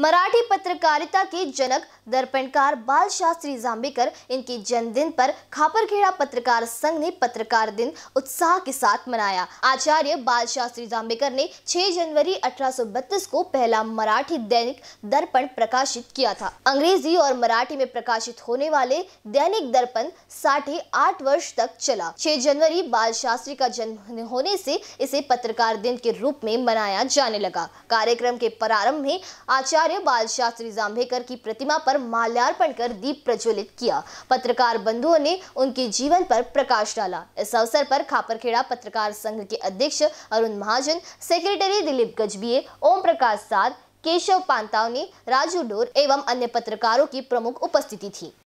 मराठी पत्रकारिता के जनक दर्पणकार बाल शास्त्री जाम्बेकर इनके जन्मदिन पर खापरखेड़ा पत्रकार संघ ने पत्रकार दिन उत्साह के साथ मनाया आचार्य बाल शास्त्री जाम्बेकर ने 6 जनवरी 1832 को पहला मराठी दैनिक दर्पण प्रकाशित किया था अंग्रेजी और मराठी में प्रकाशित होने वाले दैनिक दर्पण साठे आठ वर्ष तक चला छह जनवरी बाल शास्त्री का जन्म होने से इसे पत्रकार दिन के रूप में मनाया जाने लगा कार्यक्रम के प्रारंभ में आचार्य आचार्य बाल शास्त्री जाम्भेकर की प्रतिमा पर माल्यार्पण कर दीप प्रज्वलित किया पत्रकार बंधुओं ने उनके जीवन पर प्रकाश डाला इस अवसर पर खापरखेड़ा पत्रकार संघ के अध्यक्ष अरुण महाजन सेक्रेटरी दिलीप गजबीए ओम प्रकाश साध केशव पांतावनी राजू डोर एवं अन्य पत्रकारों की प्रमुख उपस्थिति थी